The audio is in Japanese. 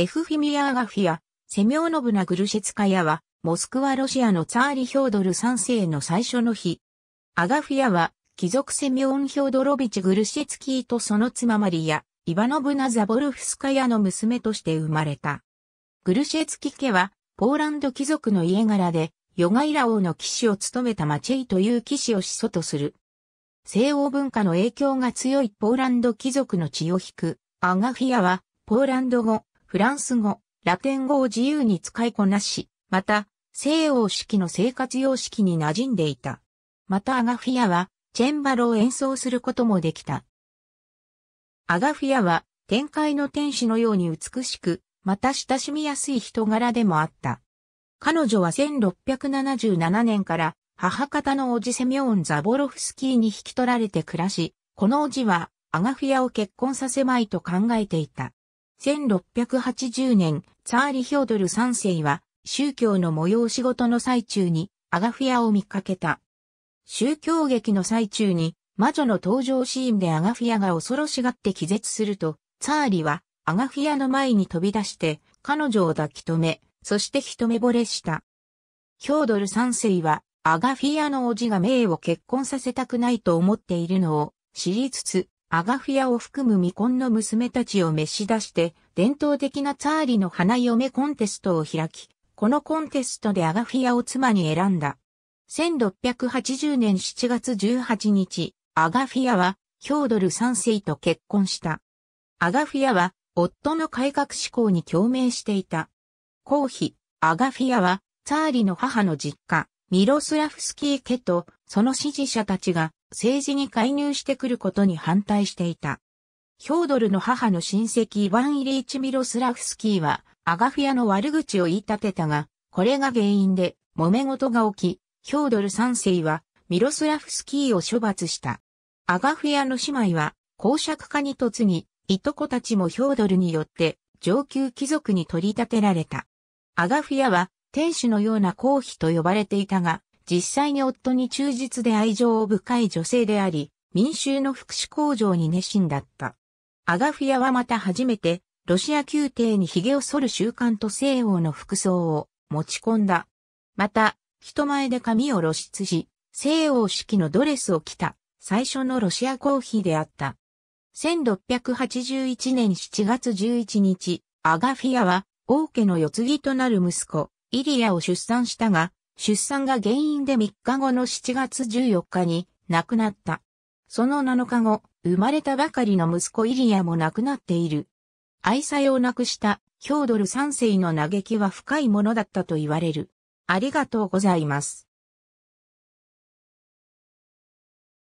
エフフィミアアガフィア、セミョーノブナ・グルシェツカヤは、モスクワロシアのツァーリ・ヒョードル3世の最初の日。アガフィアは、貴族セミョーン・ヒョードロビチ・グルシェツキーとその妻マリア、イバノブナ・ザボルフスカヤの娘として生まれた。グルシェツキ家は、ポーランド貴族の家柄で、ヨガイラ王の騎士を務めたマチェイという騎士を始祖とする。西欧文化の影響が強いポーランド貴族の血を引く、アガフィアは、ポーランド語、フランス語、ラテン語を自由に使いこなし、また、西欧式の生活様式に馴染んでいた。またアガフィアは、チェンバロを演奏することもできた。アガフィアは、天界の天使のように美しく、また親しみやすい人柄でもあった。彼女は1677年から母方のおじセミオン・ザボロフスキーに引き取られて暮らし、このおじはアガフィアを結婚させまいと考えていた。1680年、ツァーリ・ヒョードル三世は、宗教の模様仕事の最中に、アガフィアを見かけた。宗教劇の最中に、魔女の登場シーンでアガフィアが恐ろしがって気絶すると、ツァーリは、アガフィアの前に飛び出して、彼女を抱き止め、そして一目惚れした。ヒョードル三世は、アガフィアの叔父がメイを結婚させたくないと思っているのを知りつつ、アガフィアを含む未婚の娘たちを召し出して、伝統的なツァーリの花嫁コンテストを開き、このコンテストでアガフィアを妻に選んだ。1680年7月18日、アガフィアは、ヒョードル3世と結婚した。アガフィアは、夫の改革志向に共鳴していた。後妃、アガフィアは、ツァーリの母の実家、ミロスラフスキー家と、その支持者たちが、政治に介入してくることに反対していた。ヒョードルの母の親戚イヴァン・イリーチ・ミロスラフスキーは、アガフィアの悪口を言い立てたが、これが原因で、揉め事が起き、ヒョードル三世は、ミロスラフスキーを処罰した。アガフィアの姉妹は、公爵家に嫁ぎ、いとこたちもヒョードルによって、上級貴族に取り立てられた。アガフィアは、天使のような皇妃と呼ばれていたが、実際に夫に忠実で愛情を深い女性であり、民衆の福祉向上に熱心だった。アガフィアはまた初めて、ロシア宮廷に髭を剃る習慣と西欧の服装を持ち込んだ。また、人前で髪を露出し、西欧式のドレスを着た、最初のロシアコーヒーであった。1681年7月11日、アガフィアは王家の世継ぎとなる息子、イリアを出産したが、出産が原因で3日後の7月14日に亡くなった。その7日後、生まれたばかりの息子イリアも亡くなっている。愛妻を亡くしたヒョードル3世の嘆きは深いものだったと言われる。ありがとうございます。